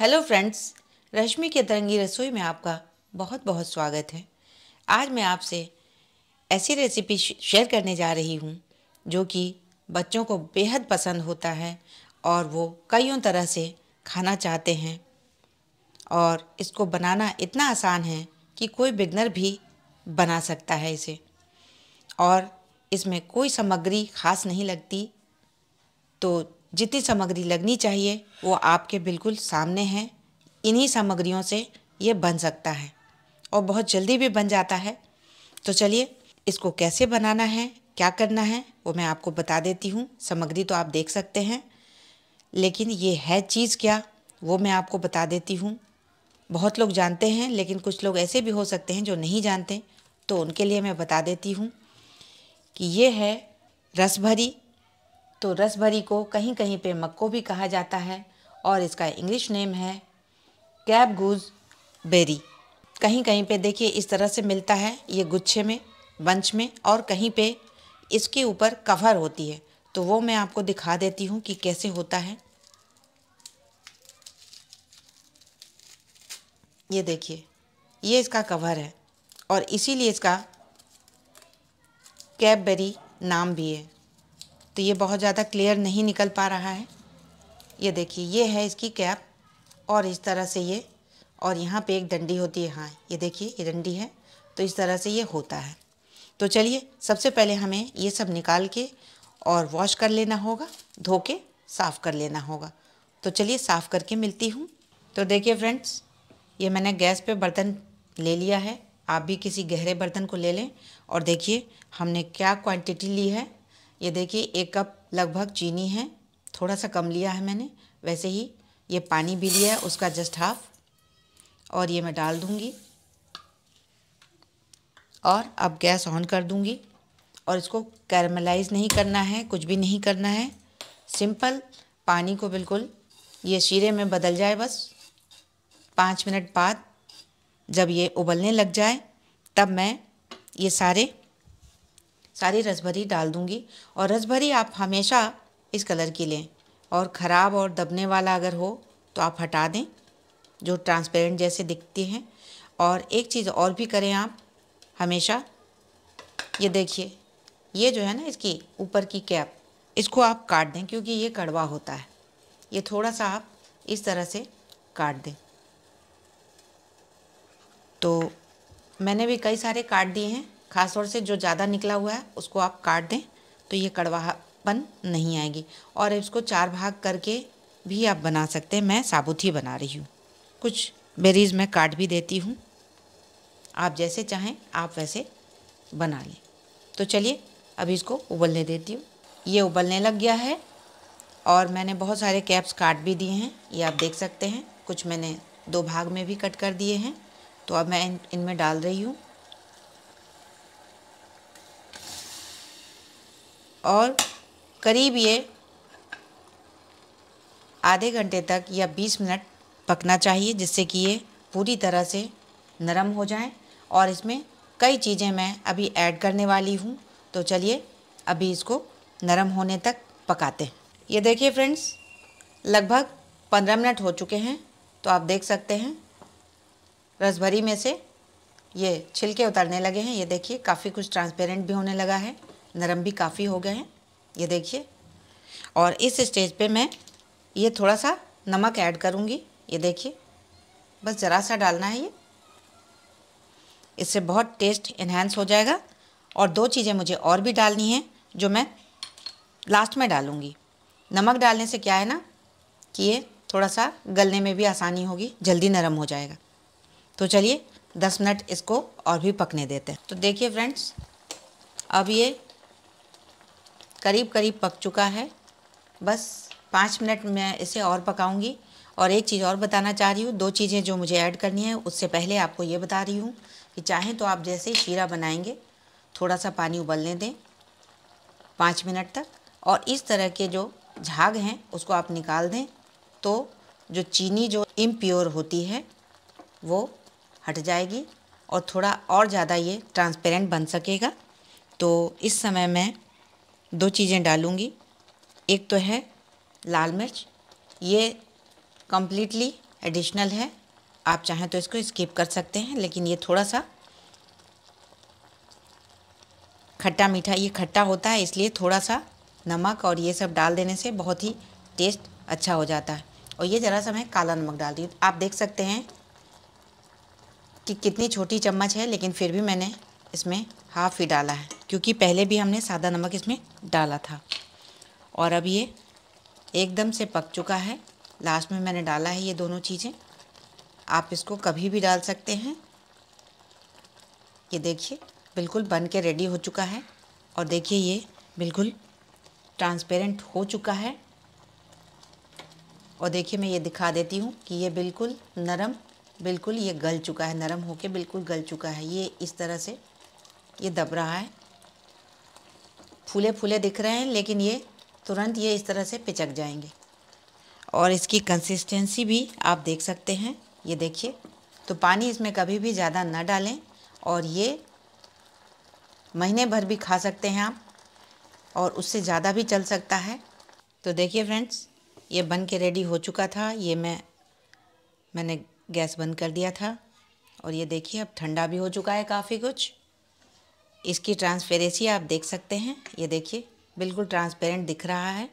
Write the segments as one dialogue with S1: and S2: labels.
S1: hello friends रश्मि के तरंगी रसोई में आपका बहुत बहुत स्वागत है आज मैं आपसे ऐसी रेसिपी शेयर करने जा रही हूँ जो कि बच्चों को बेहद पसंद होता है और वो कईयों तरह से खाना चाहते हैं और इसको बनाना इतना आसान है कि कोई बिगनर भी बना सकता है इसे और इसमें कोई सामग्री खास नहीं लगती तो जितनी सामग्री लगनी चाहिए वो आपके बिल्कुल सामने हैं इन्हीं सामग्रियों से ये बन सकता है और बहुत जल्दी भी बन जाता है तो चलिए इसको कैसे बनाना है क्या करना है वो मैं आपको बता देती हूँ सामग्री तो आप देख सकते हैं लेकिन ये है चीज़ क्या वो मैं आपको बता देती हूँ बहुत लोग जानते हैं लेकिन कुछ लोग ऐसे भी हो सकते हैं जो नहीं जानते तो उनके लिए मैं बता देती हूँ कि ये है रस भरी तो रसभरी को कहीं कहीं पे मक्को भी कहा जाता है और इसका इंग्लिश नेम है कैब गूज बेरी कहीं कहीं पे देखिए इस तरह से मिलता है ये गुच्छे में बंच में और कहीं पे इसके ऊपर कवर होती है तो वो मैं आपको दिखा देती हूँ कि कैसे होता है ये देखिए ये इसका कवर है और इसीलिए इसका कैबबेरी नाम भी है तो ये बहुत ज़्यादा क्लियर नहीं निकल पा रहा है ये देखिए ये है इसकी कैप और इस तरह से ये और यहाँ पे एक डंडी होती है हाँ ये देखिए ये डंडी है तो इस तरह से ये होता है तो चलिए सबसे पहले हमें ये सब निकाल के और वॉश कर लेना होगा धो के साफ़ कर लेना होगा तो चलिए साफ़ करके मिलती हूँ तो देखिए फ्रेंड्स ये मैंने गैस पे बर्तन ले लिया है आप भी किसी गहरे बर्तन को ले लें और देखिए हमने क्या क्वांटिटी ली है ये देखिए एक कप लगभग चीनी है थोड़ा सा कम लिया है मैंने वैसे ही ये पानी भी लिया है उसका जस्ट हाफ और ये मैं डाल दूँगी और अब गैस ऑन कर दूँगी और इसको कैरमलाइज नहीं करना है कुछ भी नहीं करना है सिंपल पानी को बिल्कुल ये शीरे में बदल जाए बस पाँच मिनट बाद जब ये उबलने लग जाए तब मैं ये सारे सारी रसभरी डाल दूँगी और रसभरी आप हमेशा इस कलर की लें और ख़राब और दबने वाला अगर हो तो आप हटा दें जो ट्रांसपेरेंट जैसे दिखती हैं और एक चीज़ और भी करें आप हमेशा ये देखिए ये जो है ना इसकी ऊपर की कैप इसको आप काट दें क्योंकि ये कड़वा होता है ये थोड़ा सा आप इस तरह से काट दें तो मैंने भी कई सारे काट दिए हैं ख़ास तौर से जो ज़्यादा निकला हुआ है उसको आप काट दें तो ये कड़वापन नहीं आएगी और इसको चार भाग करके भी आप बना सकते हैं मैं साबुत ही बना रही हूँ कुछ बेरीज मैं काट भी देती हूँ आप जैसे चाहें आप वैसे बना लें तो चलिए अभी इसको उबलने देती हूँ ये उबलने लग गया है और मैंने बहुत सारे कैप्स काट भी दिए हैं ये आप देख सकते हैं कुछ मैंने दो भाग में भी कट कर दिए हैं तो अब मैं इन इनमें डाल रही हूँ और करीब ये आधे घंटे तक या 20 मिनट पकना चाहिए जिससे कि ये पूरी तरह से नरम हो जाए और इसमें कई चीज़ें मैं अभी ऐड करने वाली हूँ तो चलिए अभी इसको नरम होने तक पकाते हैं ये देखिए फ्रेंड्स लगभग पंद्रह मिनट हो चुके हैं तो आप देख सकते हैं रसभरी में से ये छिलके उतरने लगे हैं ये देखिए काफ़ी कुछ ट्रांसपेरेंट भी होने लगा है नरम भी काफ़ी हो गए हैं ये देखिए और इस स्टेज पे मैं ये थोड़ा सा नमक ऐड करूँगी ये देखिए बस ज़रा सा डालना है ये इससे बहुत टेस्ट इन्हेंस हो जाएगा और दो चीज़ें मुझे और भी डालनी हैं जो मैं लास्ट में डालूँगी नमक डालने से क्या है ना कि ये थोड़ा सा गलने में भी आसानी होगी जल्दी नरम हो जाएगा तो चलिए दस मिनट इसको और भी पकने देते हैं तो देखिए फ्रेंड्स अब ये करीब करीब पक चुका है बस पाँच मिनट मैं इसे और पकाऊंगी और एक चीज़ और बताना चाह रही हूँ दो चीज़ें जो मुझे ऐड करनी है उससे पहले आपको ये बता रही हूँ कि चाहें तो आप जैसे शीरा बनाएंगे थोड़ा सा पानी उबलने दें पाँच मिनट तक और इस तरह के जो झाग हैं उसको आप निकाल दें तो जो चीनी जो इम्प्योर होती है वो हट जाएगी और थोड़ा और ज़्यादा ये ट्रांसपेरेंट बन सकेगा तो इस समय मैं दो चीज़ें डालूँगी एक तो है लाल मिर्च ये कम्प्लीटली एडिशनल है आप चाहें तो इसको स्किप कर सकते हैं लेकिन ये थोड़ा सा खट्टा मीठा ये खट्टा होता है इसलिए थोड़ा सा नमक और ये सब डाल देने से बहुत ही टेस्ट अच्छा हो जाता है और ये ज़रा सा मैं काला नमक डाल दी आप देख सकते हैं कि कितनी छोटी चम्मच है लेकिन फिर भी मैंने इसमें हाफ़ ही डाला है क्योंकि पहले भी हमने सादा नमक इसमें डाला था और अब ये एकदम से पक चुका है लास्ट में मैंने डाला है ये दोनों चीज़ें आप इसको कभी भी डाल सकते हैं ये देखिए बिल्कुल बन के रेडी हो चुका है और देखिए ये बिल्कुल ट्रांसपेरेंट हो चुका है और देखिए मैं ये दिखा देती हूँ कि ये बिल्कुल नरम बिल्कुल ये गल चुका है नरम होके बिल्कुल गल चुका है ये इस तरह से ये दब रहा है फूले फूले दिख रहे हैं लेकिन ये तुरंत ये इस तरह से पिचक जाएंगे और इसकी कंसिस्टेंसी भी आप देख सकते हैं ये देखिए तो पानी इसमें कभी भी ज़्यादा ना डालें और ये महीने भर भी खा सकते हैं आप और उससे ज़्यादा भी चल सकता है तो देखिए फ्रेंड्स ये बन के रेडी हो चुका था ये मैं मैंने गैस बंद कर दिया था और ये देखिए अब ठंडा भी हो चुका है काफ़ी कुछ इसकी ट्रांसपेरेंसी आप देख सकते हैं ये देखिए बिल्कुल ट्रांसपेरेंट दिख रहा है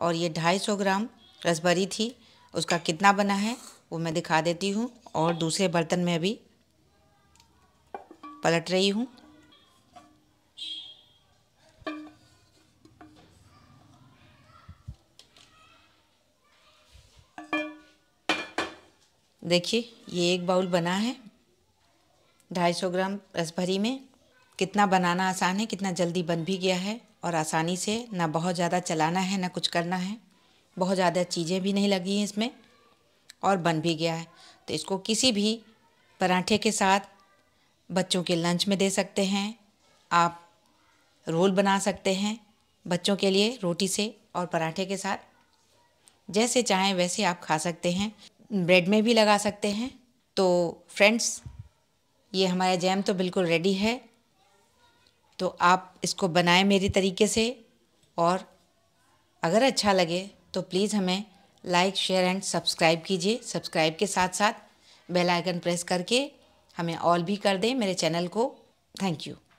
S1: और ये ढाई सौ ग्राम रसभरी थी उसका कितना बना है वो मैं दिखा देती हूँ और दूसरे बर्तन में भी पलट रही हूँ देखिए ये एक बाउल बना है ढाई सौ ग्राम रसभरी में कितना बनाना आसान है कितना जल्दी बन भी गया है और आसानी से ना बहुत ज़्यादा चलाना है ना कुछ करना है बहुत ज़्यादा चीज़ें भी नहीं लगी हैं इसमें और बन भी गया है तो इसको किसी भी पराठे के साथ बच्चों के लंच में दे सकते हैं आप रोल बना सकते हैं बच्चों के लिए रोटी से और पराठे के साथ जैसे चाहें वैसे आप खा सकते हैं ब्रेड में भी लगा सकते हैं तो फ्रेंड्स ये हमारा जैम तो बिल्कुल रेडी है तो आप इसको बनाएं मेरे तरीके से और अगर अच्छा लगे तो प्लीज़ हमें लाइक शेयर एंड सब्सक्राइब कीजिए सब्सक्राइब के साथ साथ बेल आइकन प्रेस करके हमें ऑल भी कर दें मेरे चैनल को थैंक यू